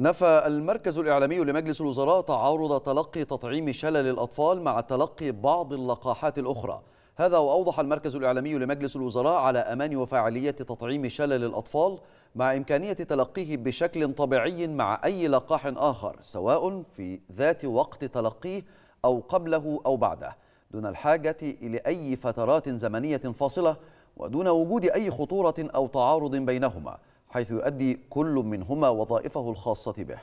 نفى المركز الإعلامي لمجلس الوزراء تعارض تلقي تطعيم شلل الأطفال مع تلقي بعض اللقاحات الأخرى هذا وأوضح المركز الإعلامي لمجلس الوزراء على أمان وفاعلية تطعيم شلل الأطفال مع إمكانية تلقيه بشكل طبيعي مع أي لقاح آخر سواء في ذات وقت تلقيه أو قبله أو بعده دون الحاجة إلى أي فترات زمنية فاصلة ودون وجود أي خطورة أو تعارض بينهما حيث يؤدي كل منهما وظائفه الخاصة به